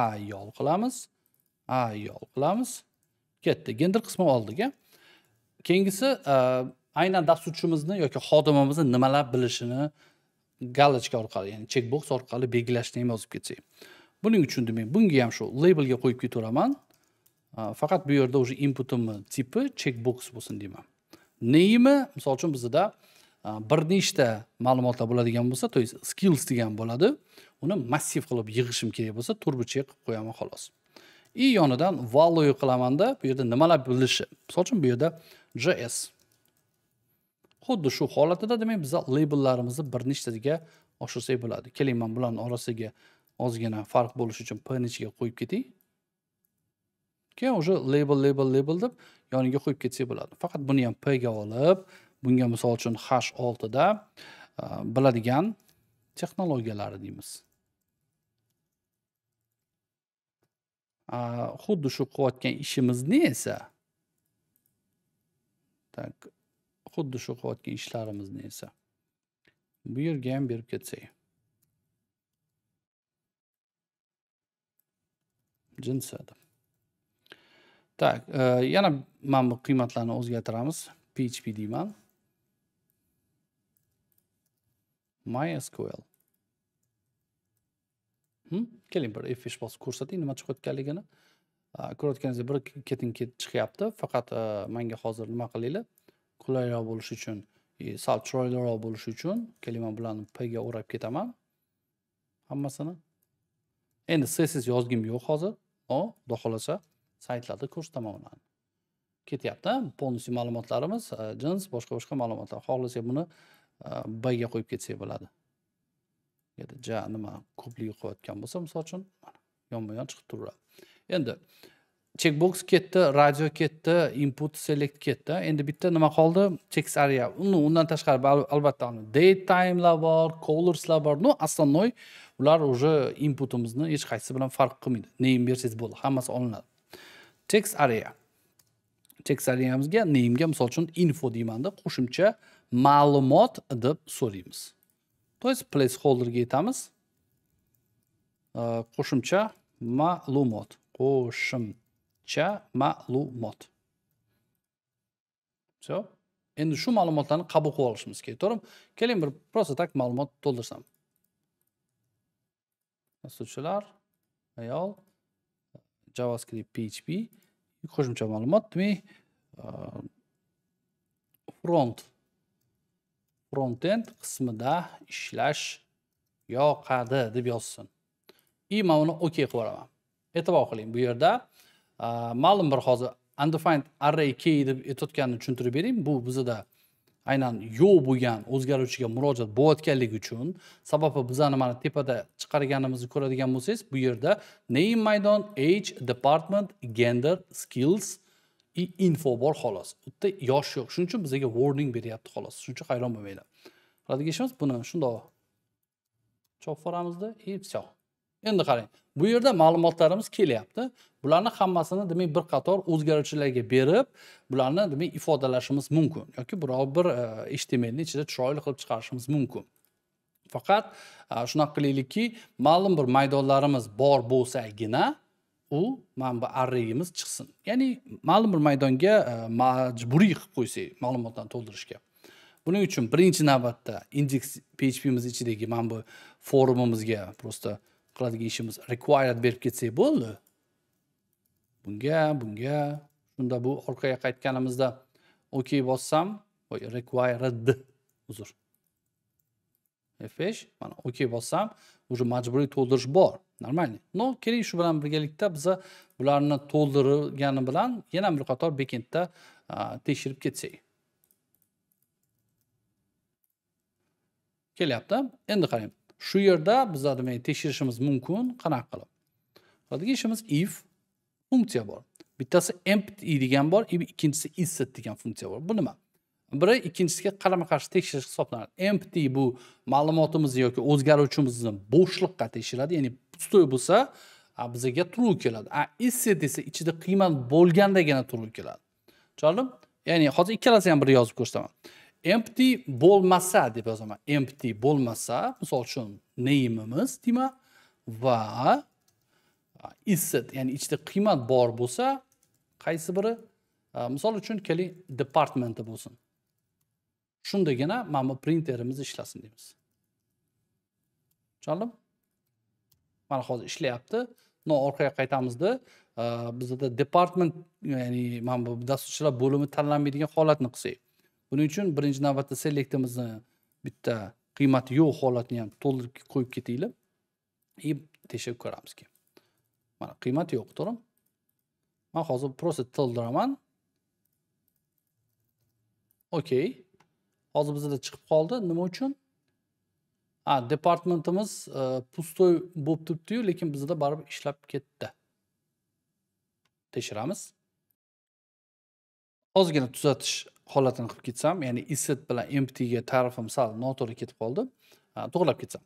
ayol qilamiz ayol qilamiz ketdi gender qismi oldiga keyingisi aynan dasturchimizni yoki xodimimizni nimalar bilishini galochka orqali ya'ni chekboks orqali belgilashni yozib ketsak buning uchun demak bunga ham shu labelga qo'yib ketaveraman faqat bu yerda уже inputimni tipi chekboks bo'lsin deyman neymi misol uchun bizda bir nechta ma'lumotlar bo'ladigan bo'lsa то есть skills degan bo'ladi uni massiv qilib yig'ishim kerak bo'lsa chek qilib qo'yaman xolos и yonidan value qilamanda bu yerda nimalar bilishi misol uchun bu yerda js xuddi shu holatida demak biza labellarimizni bir nechtasiga oshirsak bo'ladi keling man bularni orasiga ozgina farq bo'lishi uchun p nichiga qo'yib keting keyin уже label label label deb yoniga qo'yib ketsak bo'ladi faqat buni ham p ga olib bunga misol uchun hash oltida e, biladigan texnologiyalari deymiz e, xuddi shu qilayotgan ishimizni esa так Xuddi shu qilayotgan ishlarimizni esa bu yerga ham berib ketsak. Jinsiyati. Tak, e, yana mana bu qiymatlarni o'zgartiramiz. PHP deyman. MySQL. Hmm? Keling bir F5 bosib ko'rsating nima chiqayotganligini. Ko'rayotganingizdek bir ketin ket chiqyapti. Faqat e, menga hozir nima qilinglar? qulayroq bo'lishi uchun e, sal chiroyliroq bo'lishi uchun kelima bilan p ga o'rab ketaman hammasini endi sessiz yozgim yo'q hozir o xudo xohlasa saytlarda ko'rsataman ularni ketyapti полностью ma'lumotlarimiz e, jins boshqa boshqa ma'lumotlar xohlasak buni e, b ga qo'yib ketsak bo'ladi ja nima ko'pligi qo'yayotgan bo'lsa misol uchun yonma yon chiqib turaveradi endi checkbox ketdi radio ketdi input select ketdi endi bitta nima qoldi cheks area uni undan tashqari albatta date timelar bor colorslar bor ну основной ular уже inputimizni hech qaysi bilan farq qilmaydi name bersangiz bo'ldi hammasi olinadi text area text areamizga namega misol uchun info deymanda qo'shimcha ma'lumot deb so'raymiz то есть placeholderga aytamiz qo'shimcha ma'lumot qo'shimcha cha ma'lumot все endi shu ma'lumotlarni qabul qilib olishimiz kerak to'g'rimi keling bir просто так ma'lumot to'ldirsam dasturchilar ayol javascript php qo'shimcha ma'lumot demak uh, front frontend qismida ishlash yoqadi deb yozsin и man uni ok qilib yuboraman e'tibor qiling bu yerda ma'lum bir hozir undefined array key deb aytayotganini tushuntirib bering bu bizada aynan yo'q bo'lgan o'zgaruvchiga murojaat bo'layotganligi uchun sababi bizani mana tepada chiqarganimizni ko'radigan bo'lsangiz bu yerda name maydon age department gender skills и info bor xolos u yerda yosh yo'q shuning uchun bizga warning beryapti xolos shuning uchun hayron bo'lmanglar qiladigan ishimiz buni shundoq chopib yuboramizda и все endi qarang bu yerda ma'lumotlarimiz kelyapti bularni hammasini demak bir qator o'zgaruvchilarga berib bularni demak ifodalashimiz mumkin yoki biror bir e, htmlni ichida chiroyli qilib chiqarishimiz mumkin faqat e, shunaqa qilaylikki ma'lum bir maydonlarimiz bor bo'lsagina u mana bu arrayimiz chiqsin ya'ni ma'lum bir maydonga e, majburiy qilib qo'ysak ma'lumotlarni to'ldirishga buning uchun birinchi navbatda indeks phpmiz ichidagi mana bu forumimizga просто qiladigan ishimiz required berib ketsak bo'ldi bunga bunga shunda bu orqaga qaytganimizda ok bossam voy required uzr f5 mana ok bossam уже majburiy to'ldirish bor нормально но keling shu bilan birgalikda biza bularni to'ldirgani bilan yana bir qator bekendda tekshirib ketsak kelyapti endi qarang shu yerda biza demak tekshirishimiz mumkin qanaqa qilib hozirgi ishimiz if funksiya bor bittasi empty degan bor ikkinchisi isset degan funksiya bor bu nima biri ikkinchisiga qarama qarshi tekshirish hisoblanadi empty bu ma'lumotimizni yoki o'zgaruvchimizni bo'shliqqa tekshiradi ya'ni pustoy bo'lsa bizga true keladi a isset esa ichida qiymat bo'lgandagina true keladi tushunarlimi ya'ni hozir ikkalasini ham bir yozib ko'rsataman empty bo'lmasa deb yozaman empty bo'lmasa misol uchun nameimiz deyma va isit ya'ni ichida qiymat bor bo'lsa qaysi biri misol uchun keling departmenti bo'lsin shundagina mana bu printerimiz ishlasin deymiz tushundim mana hozir ishlayapti no orqaga qaytamizda bizada department ya'ni mana bu dasturchilar bo'limi tanlanmaydigan holatni qilsak buning uchun birinchi navbatda selektimizni bitta qiymati yo'q holatini ham to'ldirib qo'yib ketinglar и tekshirib ko'ramiz keyin mana qiymat yo'q to'g'rimi man hozir просто to'ldiraman okey hozir bizda chiqib qoldi nima uchun a departamentimiz e, pustoy bo'lib turibdiyu lekin bizda baribir ishlab ketdi tekshiramiz ozgina tuzatish holatini qilib ketsam ya'ni isset bilan mtga tarifim sal noto'g'ri ketib qoldi to'g'irlab ketsam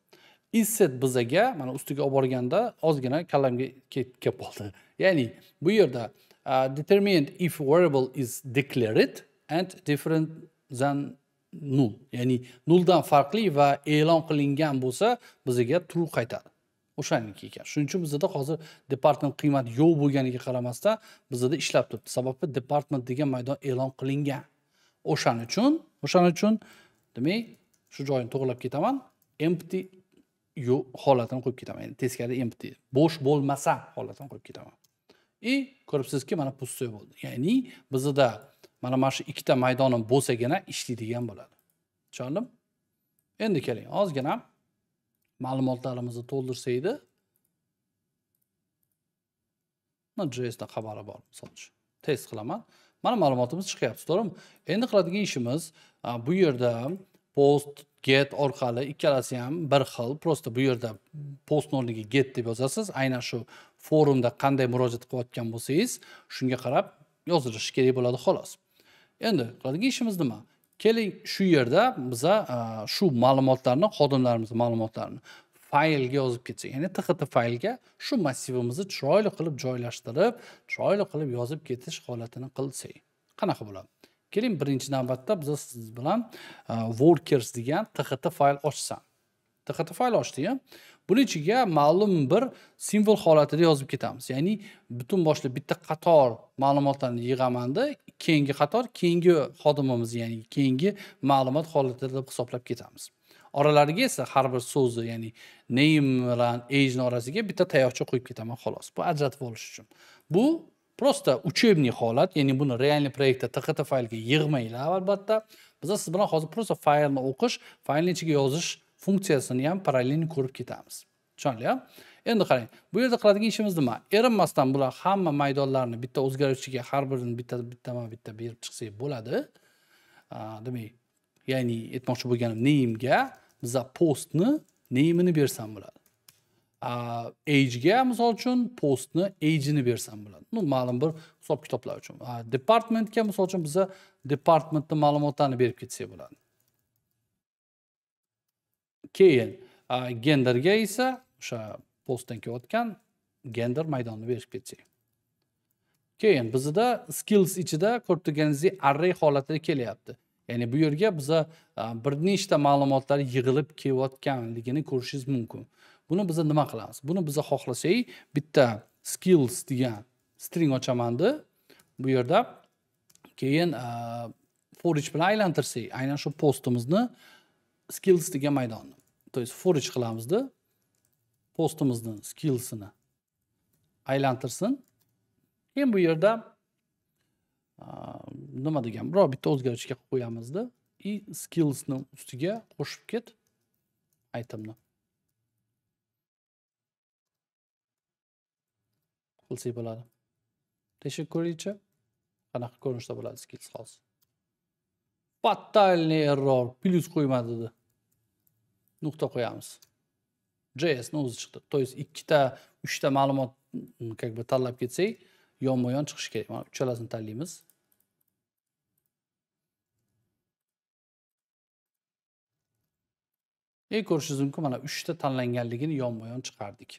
isset bizaga mana ustiga olib borganda ozgina kallamga kelib qoldi ya'ni bu yerda determinant if variable is declared and different than null ya'ni nuldan farqli va e'lon qilingan bo'lsa bizaga true qaytadi o'shaniki ekan shuning uchun bizada hozir department qiymati yo'q bo'lganiga qaramasdan bizada ishlab turibdi sababi department degan maydon e'lon qilingan o'shaning uchun o'shaning uchun demak shu joyini to'g'irlab ketaman empty yo holatini qo'yib ketaman ya'ni teskari empty bo'sh bo'lmasa holatini qo'yib ketaman и ko'ribsizki mana пустой bo'ldi ya'ni bizda mana mana shu ikkita maydonim bo'lsagina ishlaydigan bo'ladi tushundim endi keling ozgina ma'lumotlarimizni to'ldirsak edi jsda xabari bor misol uchun test qilaman mana ma'lumotimiz chiqyapti to'g'rimi endi qiladigan ishimiz bu yerda post get orqali ikkalasi ham bir xil просто bu yerda postni o'rniga get deb yozasiz aynan shu forumda qanday murojaat qilayotgan bo'lsangiz shunga qarab yozilishi kerak bo'ladi xolos endi qiladigan ishimiz nima keling shu yerda biza shu ma'lumotlarni xodimlarimiz ma'lumotlarini faylga yozib ketsak ya'ni txt faylga shu massivimizni chiroyli qilib joylashtirib chiroyli qilib yozib ketish holatini qilsak qanaqa bo'ladi keling birinchi navbatda biz siz bilan uh, workers degan txt fayl ochsam txt fayl ochdik buni ichiga ma'lum bir simvol holatida yozib ketamiz ya'ni butun boshli bitta qator ma'lumotlarni yig'amanda keyingi qator keyingi xodimimiz ya'ni keyingi ma'lumot holatida deb hisoblab ketamiz oralariga esa har bir so'zni ya'ni name bilan ageni orasiga bitta tayoqcha qo'yib ketaman xolos bu ajratib olish uchun bu prosta учебный holat ya'ni buni реальный проектda tqt faylga yig'manglar albatta biza siz bilan hozir prosta faylni o'qish faylni ichiga yozish funksiyasini ham parallelni ko'rib ketamiz tushunarli endi qarang bu yerda qiladigan ishimiz nima erinmasdan bular hamma maydonlarni bitta o'zgaruvchiga har birini bitta bittama bitta berib chiqsak bo'ladi demak ya'ni aytmoqchi bo'lganim neymga biza postni neymini bersam bo'ladi agega misol uchun postni agini bersam bo'ladi ну ma'lum bir hisob kitoblar uchun departmentga misol uchun biza departmentni ma'lumotlarini berib ketsak bo'ladi keyin genderga esa o'sha postdan kelayotgan gender maydonini berib ketsak keyin bizda skills ichida ko'rib turganingizdek array holatida kelyapti ya'ni bu yerga biza bir nechta ma'lumotlar yig'ilib kelayotganligini ko'rishingiz mumkin buni biza nima qilamiz buni biza xohlasak bitta skills degan string ochamanda bu yerda keyin forich bilan aylantirsak aynan shu postimizni skills degan maydonni то есть forich qilamizda postimizni skillsini aylantirsin keyin bu yerda nima degan biror bitta o'zgarishga qilib qo'yamizda и skillsni ustiga qo'shib ket itemni qilsak bo'ladi tekshirib ko'raylikchi qanaqa ko'rinishda bo'ladi skills hozir fatalniy error plyus qo'ymadi dedi nuqta qo'yamiz jsni o'zi chiqdi то есть ikkita uchta ma'lumot mm, как бы tanlab ketsak yonma yon chiqishi kerak mana uchalasini tanlaymiz E ko'rishingiz mumkin mana 3 ta tanlanganligini yonma yon chiqardik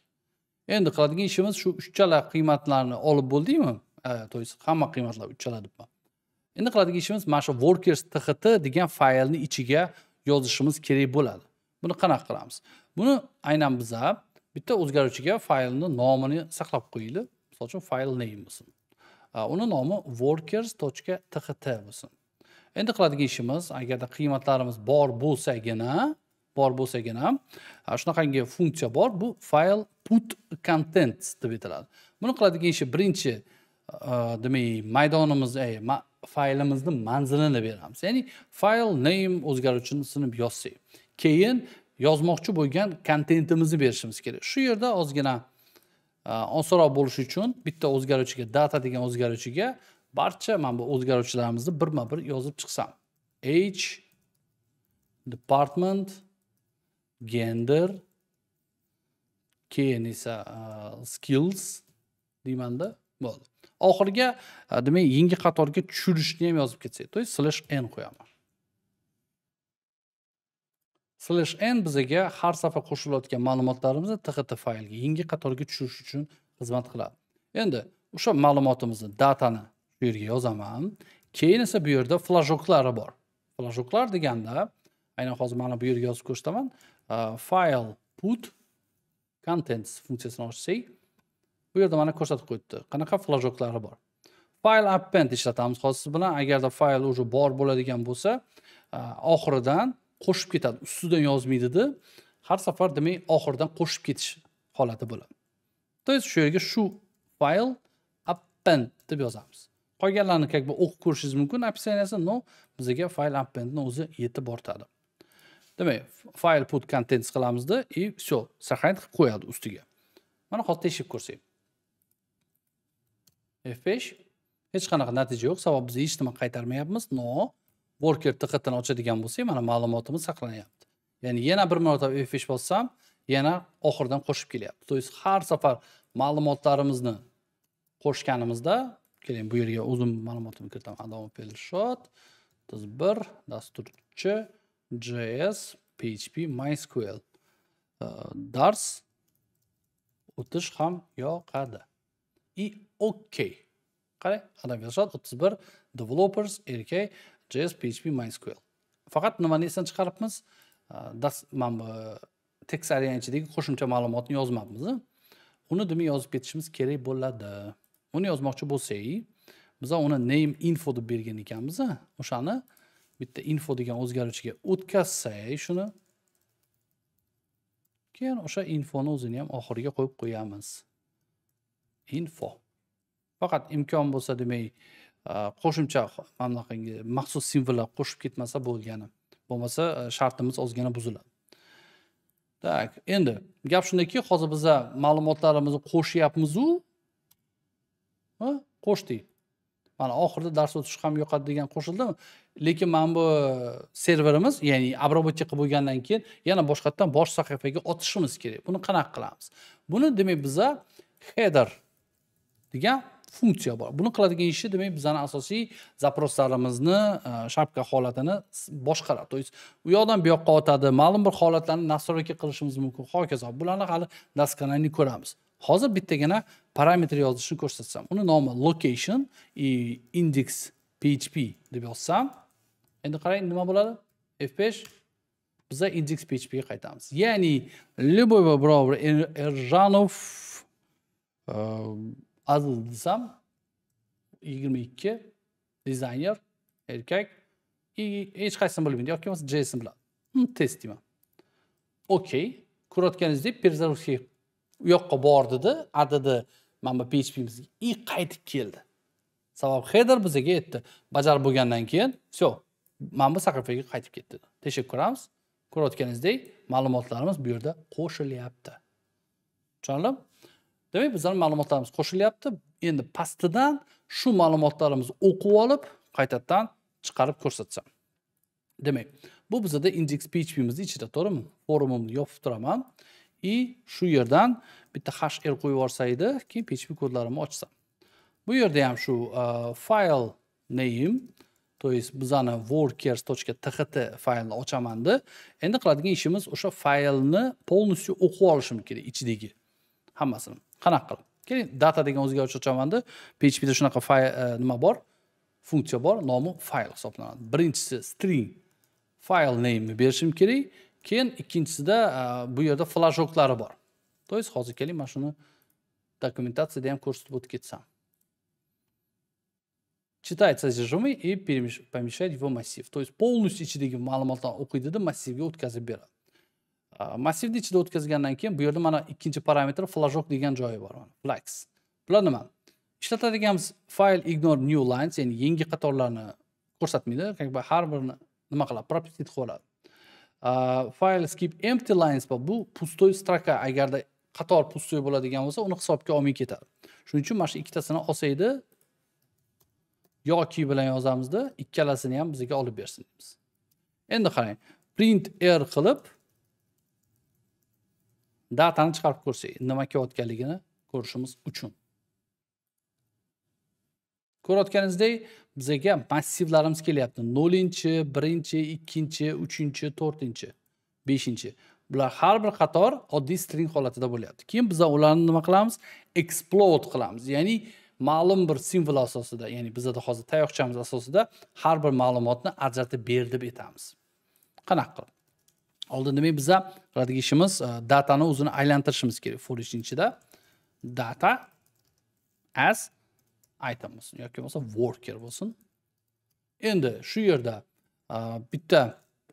endi qiladigan ishimiz shu uchchala qiymatlarni olib bo'ldikmi то есть hamma qiymatlar uchchala debman endi qiladigan ishimiz mana shu workers txt degan faylni ichiga yozishimiz kerak bo'ladi buni qanaqa qilamiz buni aynan biza bitta o'zgaruvchiga faylni nomini saqlab qo'yaylik misol uchun fayl name bo'lsin uni nomi workers точка txt bo'lsin endi qiladigan ishimiz agarda qiymatlarimiz bor bo'lsagina bor bo'lsagina ham shunaqangi funksiya bor bu fayl put content deb aytiladi buni qiladigan ishi birinchi e, demak maydonimiz e, faylimizni manzilini beramiz ya'ni fayl name o'zgaruvchisini yozsak keyin yozmoqchi bo'lgan kontentimizni berishimiz kerak shu yerda ozgina e, osonroq bo'lishi uchun bitta o'zgaruvchiga data degan o'zgaruvchiga barcha mana bu o'zgaruvchilarimizni birma bir yozib chiqsam h department gender keyin esa e, skills deymanda bo'ldi oxiriga e, demak yangi qatorga tushirishni ham yozib ketsak то есть slash n qo'yaman slash n bizaga har safar qo'shilayotgan ma'lumotlarimizni txt faylga yangi qatorga tushirish uchun xizmat qiladi endi o'sha ma'lumotimizni datani shu yerga yozaman keyin esa bu yerda flajoklari bor flajoklar deganda aynan hozir mana bu yerga yozib ko'rsataman uh, file put contents funksiyasini ochsak bu yerda mana ko'rsatib qo'yibdi qanaqa flajoklari bor file append ishlatamiz hozir bilan agarda fayl уже bor bo'ladigan bo'lsa uh, oxiridan qo'shib ketadi ustidan yozmaydida har safar demak oxiridan qo'shib ketish holati bo'ladi то есть shu yerga shu fayl append deb yozamiz qolganlarni как бы o'qib ko'rishingiz mumkin описаниясi но bizga fayl appendni o'zi yetib ortadi demak fayl put contents qilamizda и все сохранить qilib qo'yadi ustiga mana hozir tekshirib ko'rsak f besh hech qanaqa natija yo'q sababi biz hech nima qaytarmayapmiz no worker diqqatini ochadigan bo'lsak mana ma'lumotimiz saqlanyapti ya'ni yana bir marotaba f besh bossam yana oxiridan qo'shib kelyapti то есть har safar ma'lumotlarimizni qo'shganimizda keling bu yerga o'zim ma'lumotimni kiritaman adam перешот biz bir dasturchi JS, PHP, MySQL. Э, dars o'tish ham yoqadi. И OK. Qarang, adamga yozishadi 31 developers RK JS, PHP, MySQL. Faqat nimani esdan chiqaribmiz? Э, dars mana bu э, tekst ichidagi qo'shimcha ma'lumotni yozmabmiz. Uni demak yozib ketishimiz kerak bo'ladi. Uni yozmoqchi bo'lsak, biz uni name info deb bergan ekanmiz, o'shani bitta info degan o'zgaruvchiga o'tkazsa shuni keyin o'sha infoni o'zini ham oxiriga qo'yib qo'yamiz info faqat imkon bo'lsa demak qo'shimcha anaqangi maxsus simvollar qo'shib ketmasa bo'lgani bo'lmasa shartimiz ozgina buziladi так endi gap shundaki hozir biza ma'lumotlarimizni qo'shyapmizu qo'shdik mana oxirida dars o'tish ham yoqadi degan qo'shildimi lekin mana bu serverimiz ya'ni обработка bo'lgandan keyin yana boshqatdan bosh sahifaga otishimiz kerak buni qanaqa qilamiz buni demak biza header degan funksiya bor buni qiladigan ishi demak bizani asosiy запросlarimizni e, shapka holatini boshqaradi то есть u yoqdan bu yoqqa otadi ma'lum bir holatlarni настройка qilishimiz mumkin hokazo bularni hali daskanani ko'ramiz hozir bittagina parametr yozishni ko'rsatsam uni nomi location и index php deb yozsam endi qarang nima bo'ladi f5 biza index phpga qaytamiz ya'ni любой birov bir er-, erjanov e, aziz desam yigirma ikki dizayner erkak и hech qaysisini bilmaydi yoki bo'lmasa jsni biladi hmm, test deyman okey ko'rayotganingizdek перезагрузка u yoqqa bordida adadi mana bu phpimiz и qaytib keldi sabab header bizaga aytdi bajarib bo'lgandan keyin все mana bu sahifaga qaytib ketdi tekshirib ko'ramiz ko'rayotganingizdek ma'lumotlarimiz bu yerda qo'shilyapti tushunarlimi demak bizlarni ma'lumotlarimiz qo'shilyapti endi pastidan shu ma'lumotlarimizni o'qib olib qaytadan chiqarib ko'rsatsam demak bu bizada index phpmizni ichida to'g'rimi forumimni yopib turaman и shu yerdan bitta hash r qo'yib yuborsa edi keyin php kodlarimni ochsam bu yerda ham shu uh, file name то есть bizani workers точка txt faylni ochamanda endi qiladigan ishimiz o'sha faylni полностью o'qib olishim kerak ichidagi hammasini qanaqa qilib keling data degan o'zgaruvchi ochamanda phpda shunaqa fayl e, nima bor funksiya bor nomi fayl hisoblanadi birinchisi string fayl nameni berishim kerak keyin ikkinchisida e, bu yerda flashoklari bor то есть hozir keling mana shuni dokumentatsiyada ham ko'rsatib o'tib ketsam читает содержимое и помещает его массив. То есть полностью ichidagi ma'lumotlarni o'qiydida massivga o'tkazib beradi. Massivni ichida o'tkazgandan keyin bu yerda mana ikkinchi parametr flajok degan joyi bor mana flags. булар nima? Ishlatadigamiz файл ignore new lines, яни yangi qatorlarni ko'rsatmaydi, как бы har birini nima qiladi? Пропустит qiladi. File skip empty lines bu, bu pustoy stroka agarda qator pustoy bo'ladigan bo'lsa, uni hisobga olmay ketadi. Shuning uchun mana shu ikkitasini olsaydi, yoki bilan yozamizda ikkalasini ham bizga olib bersin deymiz endi qarang print r er qilib datani chiqarib ko'rsak nima kelayotganligini ko'rishimiz uchun ko'rayotganingizdek bizga massivlarimiz kelyapti nolinchi birinchi ikkinchi uchinchi to'rtinchi beshinchi bular har bir qator oddiy string holatida bo'lyapti keyin biz ularni nima qilamiz explode qilamiz ya'ni ma'lum bir simvol asosida ya'ni bizada hozir tayoqchamiz asosida har bir ma'lumotni ajratib ber deb aytamiz qanaqa qilib oldin demak biza qiladigi ishimiz e, datani o'zini aylantirishimiz kerak for ichni ichida data as item bo'lsin yoki bo'lmasa worker bo'lsin endi shu yerda e, bitta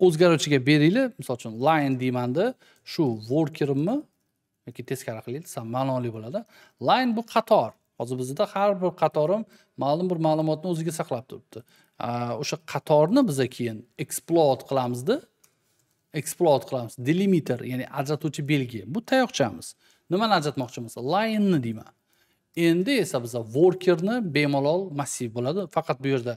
o'zgaruvchiga beringlar misol uchun line deymanda shu workerimni yoki teskari qilaylik desam ma'noli bo'ladi line bu qator hozir bizda har bir qatorim ma'lum bir ma'lumotni o'ziga saqlab turibdi o'sha qatorni biza keyin eksplot qilamizda eksplot qilamiz delimiter ya'ni ajratuvchi belgi bu tayoqchamiz nimani ajratmoqchimiz lineni deyman endi esa biza workerni bemalol massiv bo'ladi faqat bu yerda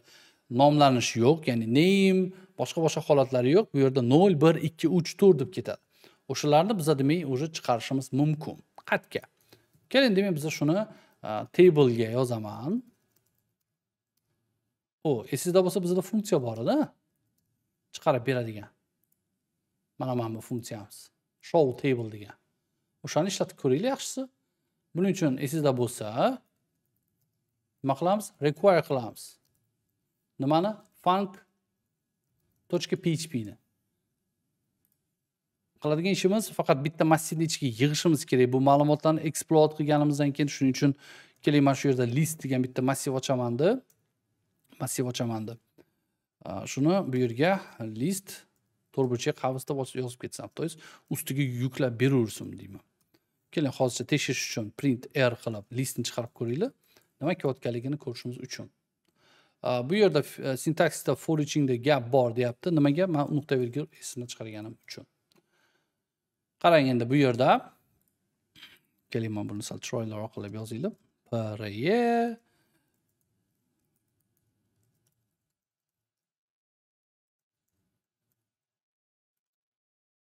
nomlanish yo'q ya'ni name boshqa boshqa holatlari yo'q bu yerda nol bir ikki uch to'rt deb ketadi o'shalarni biza demak уже chiqarishimiz mumkin qatga keling demak biza shuni table ga yozaman o esingizda bo'lsa bizda funksiya bor edi chiqarib beradigan mana mana bu funksiyamiz show table degan o'shani ishlatib ko'ringlar yaxshisi buning uchun esingizda bo'lsa nima qilamiz require qilamiz nimani Func.php ni. qiladigan ishimiz faqat bitta massivni ichiga yig'ishimiz kerak bu ma'lumotlarni eksploat qilganimizdan keyin shuning uchun keling mana shu yerda list degan bitta massiv ochamanda massiv ochamanda shuni bu yerga list to'rtburchak qavs deb yozib ketsam то есть ustiga yuklab beraversin deyman keling hozircha tekshirish uchun print r qilib listni chiqarib ko'ringlar nima kelayotganligini ko'rishimiz uchun bu yerda sintaksisda for ichingda gap bor deyapti nimaga man nuqta vergul esimdan chiqarganim uchun qarang endi bu yerda keling man buni sal chiroyliroq qilib yozaylik pre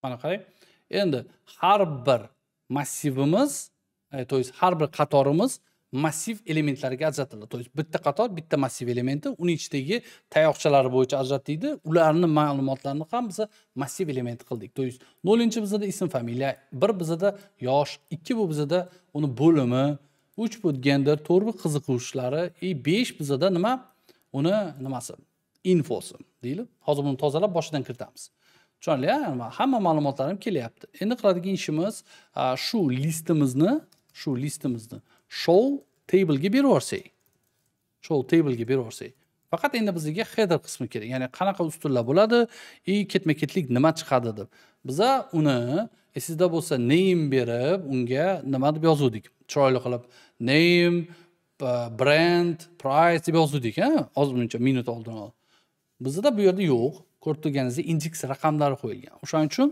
mana qarang endi har bir massivimiz e, to есть har bir qatorimiz massiv elementlarga ajratildi то есть bitta qator bitta massiv elementi uni ichidagi tayoqchalari bo'yicha ajratildi ularni ma'lumotlarini ham biza massiv element qildik то есть nolinchi bizada ism familiya bir bizada yosh ikki bu bizada uni bo'limi uch bu gender to'rt bu qiziquvchilari и besh bizada nima uni nimasi infosi deyilib hozir buni tozalab boshidan kiritamiz tushunarli hamma ma'lumotlarim kelyapti endi qiladigan ishimiz shu listimizni shu listimizni show tablega berib yuborsak show tablega berib yuborsak faqat endi bizga header qismi kerak ya'ni qanaqa ustunlar bo'ladi и ketma ketlik nima chiqadi deb biza uni esingizda bo'lsa name berib unga nima deb yozuvdik chiroyli qilib name brand price deb yozuvdik a oz muncha minut oldin bizda bu yerda yo'q ko'rib turganingizdek indeks raqamlari qo'yilgan o'shaning uchun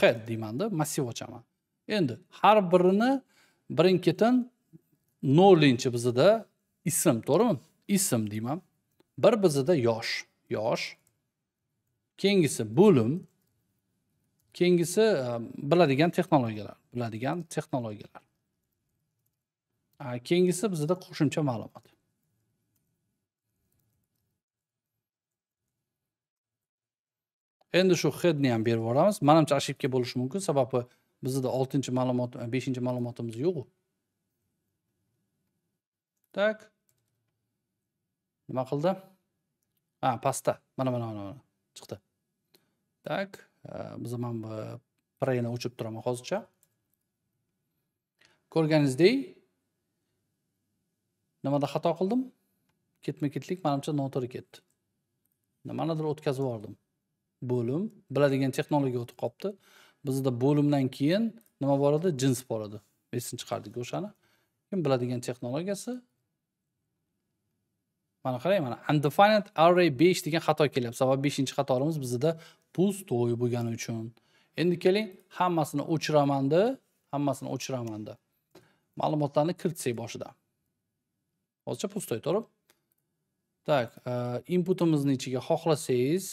head deymanda massiv ochaman endi har birini birin ketin nolinchi bizada ism to'g'rimi ism deyman bir bizada yosh yosh keyingisi bo'lim keyingisi e, biladigan texnologiyalar biladigan texnologiyalar keyingisi bizada qo'shimcha ma'lumot endi shu hedni ham berib yuboramiz manimcha ошибка bo'lishi mumkin sababi bizda oltinchi ma'lumot e, beshinchi ma'lumotimiz yo'qu так nima qildi ha pastda mana mana mana mana chiqdi так e, biza mana e, bu preyni o'chirib turaman hozircha ko'rganingizdek nimada xato qildim ketma ketlik manimcha noto'g'ri ketdi nimanidir o'tkazib yubordim bo'lim biladigan texnologiya o'tib qolibdi bizda bo'limdan keyin nima bor edi jins bor edi esini chiqardik o'shani kim biladigan texnologiyasi mana qarang mana undefined array besh degan xato kelyapti sababi beshinchi qatorimiz bizda to'y bo'lgani uchun endi keling hammasini o'chiramanda hammasini o'chiramanda ma'lumotlarni kiritsak boshidan hozircha pustoy to'g'rimi так e, inputimizni ichiga xohlasangiz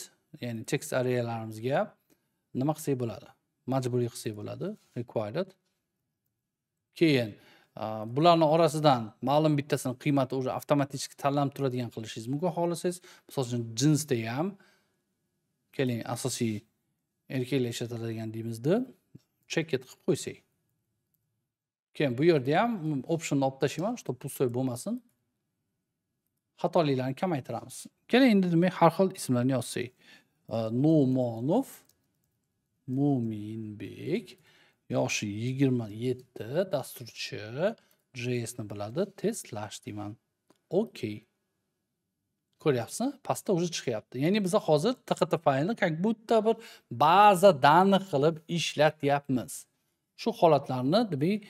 ya'ni tekst arealarimizga nima qilsak bo'ladi majburiy qilsak bo'ladi required keyin bularni orasidan ma'lum bittasini qiymati уже avtomatik tanlanib turadigan qilishingiz mumkin xohlasangiz misol uchun jinsda ham keling asosiy erkaklar ishlatiladigan deymizda cheket qilib qo'ysak keyin bu yerda ham optionni olib tashlayman чтобы пустой bo'lmasin xatoliklarni kamaytiramiz keling endi demak har xil ismlarni yozsak numonov Mo'minbek yoshi yigirma yetti, dasturchi, JSni biladi, testlash deyman. Okey. Ko'ryapsizmi? Pastda уже chiqyapti. Ya'ni biz hozir tqt faylni как будто bir baza данных qilib ishlatyapmiz. Shu holatlarni demak,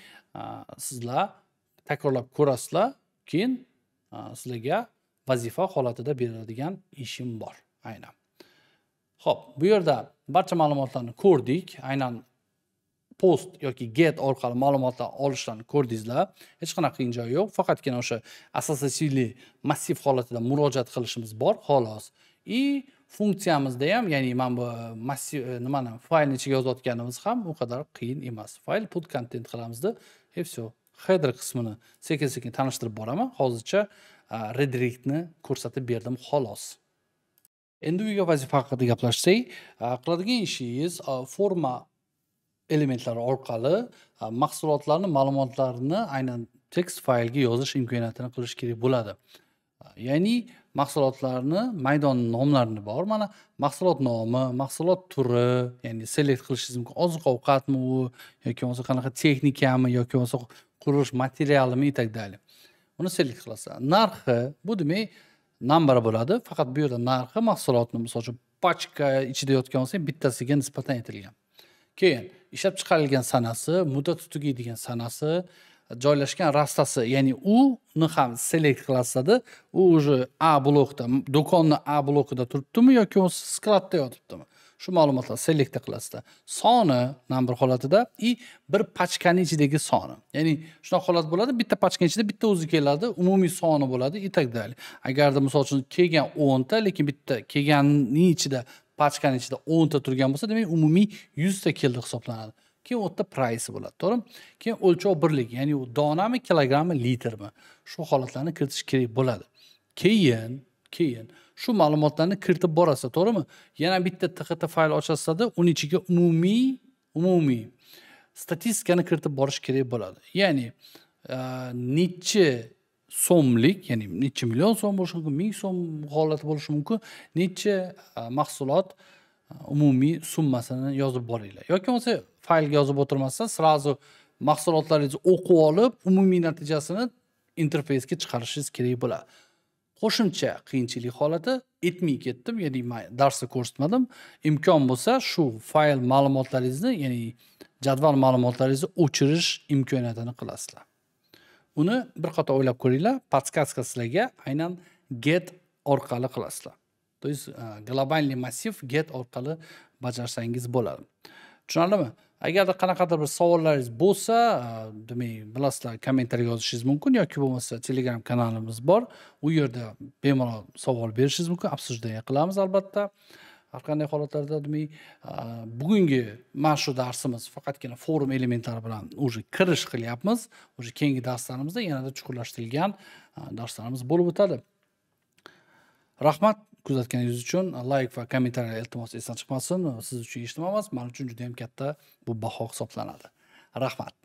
sizlar takrorlab ko'rasizlar, keyin sizlarga vazifa holatida beriladigan ishim bor. Aynan. ho'p bu yerda barcha ma'lumotlarni ko'rdik aynan post yoki get orqali ma'lumotlar olishdan ko'rdingizlar hech qanaqa qiyin joyi yo'q faqatgina o'sha asosiyli massiv holatida murojaat qilishimiz bor xolos и funksiyamizda ham ya'ni mana bu massiv e, nimani faylni ichiga yozayotganimiz ham u qadar qiyin emas fayl put content qilamizda и e, все header qismini sekin sekin tanishtirib boraman hozircha redirectni ko'rsatib berdim xolos endi uyga vazifa haqida gaplashsak qiladigan ishingiz forma elementlari orqali mahsulotlarni ma'lumotlarini aynan tekst faylga yozish imkoniyatini qilish kerak bo'ladi ya'ni mahsulotlarni maydon nomlarini bor mana mahsulot nomi mahsulot turi ya'ni selekt qilishingiz mumkin oziq ovqatmi u yoki bo'lmasa qanaqa texnikami yoki bo'lmasa qurilish materialimi и так далее uni selekt qilasiz narxi bu demak nambar bo'ladi faqat bu yerda narxi mahsulotni misol uchun pachka ichida yotgan bo'lsa ham bittasiga nisbatan aytilgan keyin ishlab chiqarilgan sanasi muddat tugaydigan sanasi joylashgan rastasi ya'ni uni ham selekt qilasizda u уже a blokda do'konni a blokida turibdimi yoki skladda yotibdimi shu ma'lumotlar selekta qilasizda soni mana bir holatida и bir pachkani ichidagi soni ya'ni shunaqa holat bo'ladi bitta pachkani ichida bitta o'zi keladi umumiy soni bo'ladi и так далее agarda misol uchun kelgan o'nta lekin bitta kelganning ichida pachkani ichida o'nta turgan bo'lsa demak umumiy yuzta keldi hisoblanadi keyin u yerda price bo'ladi to'g'rimi keyin o'lchov birligi ya'ni u donami kilogrammi litrmi shu holatlarni kiritish kerak bo'ladi keyin keyin shu ma'lumotlarni kiritib borasiz to'g'rimi yana bitta txt fayl ochasizda uni ichiga umumiy umumiy statistikani kiritib borish kerak bo'ladi ya'ni e, nechi so'mlik ya'ni nechi million so'm bo'lishi mumkin ming so'm holati bo'lishi mumkin nechi e, mahsulot e, umumiy summasini yozib boringlar yoki bo'lmasa faylga yozib o'tirmasdan сразу mahsulotlaringizni o'qib olib umumiy natijasini interfeysga chiqarishingiz kerak bo'ladi qo'shimcha qiyinchilik holati etmay ketdim ya'ni man darsda ko'rsatmadim imkon bo'lsa shu fayl ma'lumotlaringizni ya'ni jadval ma'lumotlaringizni o'chirish imkoniyatini qilasizlar uni bir qator o'ylab ko'ringlar подсказка sizlarga aynan get orqali qilasizlar то есть глобальный massiv get orqali bajarsangiz bo'ladi tushunarlimi agarda qanaqadir bir savollaringiz bo'lsa e, demak bilasizlar kommentariyga yozishingiz mumkin yoki bo'lmasa telegram kanalimiz bor u yerda bemalol savol berishingiz mumkin обсуждение qilamiz albatta har qanday holatlarda demak e, bugungi mana shu darsimiz faqatgina forum elementlari bilan уже kirish qilyapmiz уже keyingi darslarimizda yanada chuqurlashtirilgan e, darslarimiz bo'lib o'tadi rahmat kuzatganingiz uchun layk va kommentariy iltimos esdan chiqmasin siz uchun hech emas man uchun juda yam katta bu baho hisoblanadi rahmat